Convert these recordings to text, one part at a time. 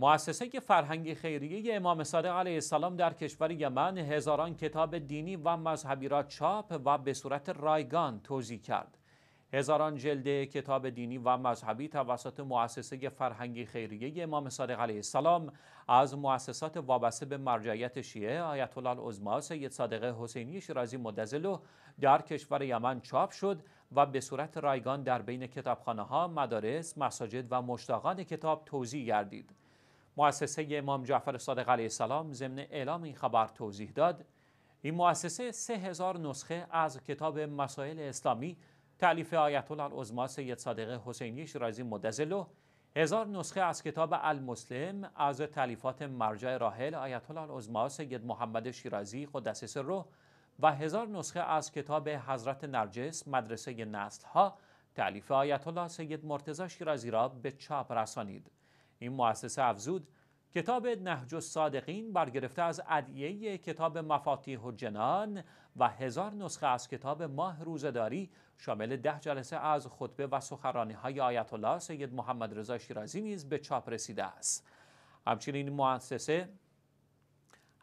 مؤسسه فرهنگی خیریه امام صادق علیه السلام در کشور یمن هزاران کتاب دینی و مذهبی را چاپ و به صورت رایگان توزیع کرد. هزاران جلد کتاب دینی و مذهبی توسط مؤسسه فرهنگ خیریه امام صادق علیه السلام از مؤسسات وابسته به مرجعیت شیعه آیت الله العظما سید صادق حسینی شیرازی مدزلو در کشور یمن چاپ شد و به صورت رایگان در بین کتابخانه ها، مدارس، مساجد و مشتاقان کتاب توزیع گردید. مؤسسه امام جعفر صادق علیه السلام ضمن اعلام این خبر توضیح داد این مؤسسه 3000 نسخه از کتاب مسائل اسلامی تعلیف آیت الله العظما سید صادق حسینی شیرازی مدزلو هزار نسخه از کتاب المسلم از تعلیفات مرجع راحل آیت الله العظما سید محمد شیرازی قدس رو و هزار نسخه از کتاب حضرت نرجس مدرسه نسل ها تعلیف آیت الله سید مرتضی شیرازی را به چاپ رسانید این مؤسسه افزود کتاب نهج الصادقین برگرفته از ادعیه کتاب مفاتیح و جنان و هزار نسخه از کتاب ماه روزداری شامل ده جلسه از خطبه و سخرانی های آیت الله سید محمد رضا شیرازی نیز به چاپ رسیده است همچنین مؤسسه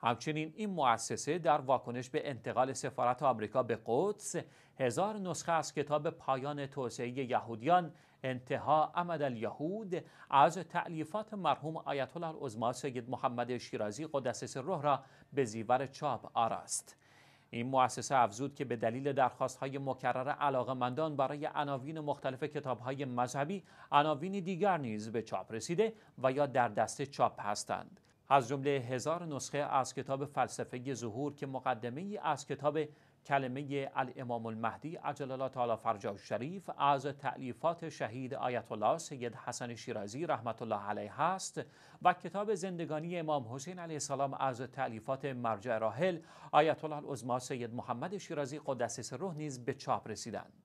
همچنین این مؤسسه در واکنش به انتقال سفارت آمریکا به قدس هزار نسخه از کتاب پایان توسعه یهودیان انتها عمد الیهود از تعلیفات مرحوم آیت الله العظما سید محمد شیرازی قدس سره را به زیور چاپ آراست این مؤسسه افزود که به دلیل درخواست های مکرر علاقمندان برای عناوین مختلف کتاب های مذهبی عناوین دیگر نیز به چاپ رسیده و یا در دست چاپ هستند از جمله هزار نسخه از کتاب فلسفه ظهور که مقدمه ای از کتاب کلمه الامام المهدی عجل الله تعالی فرجه شریف از تعلیفات شهید آیت الله سید حسن شیرازی رحمت الله علیه است و کتاب زندگانی امام حسین علیه السلام از تعلیفات مرجع راحل آیت الله العظما سید محمد شیرازی قدس روح نیز به چاپ رسیدند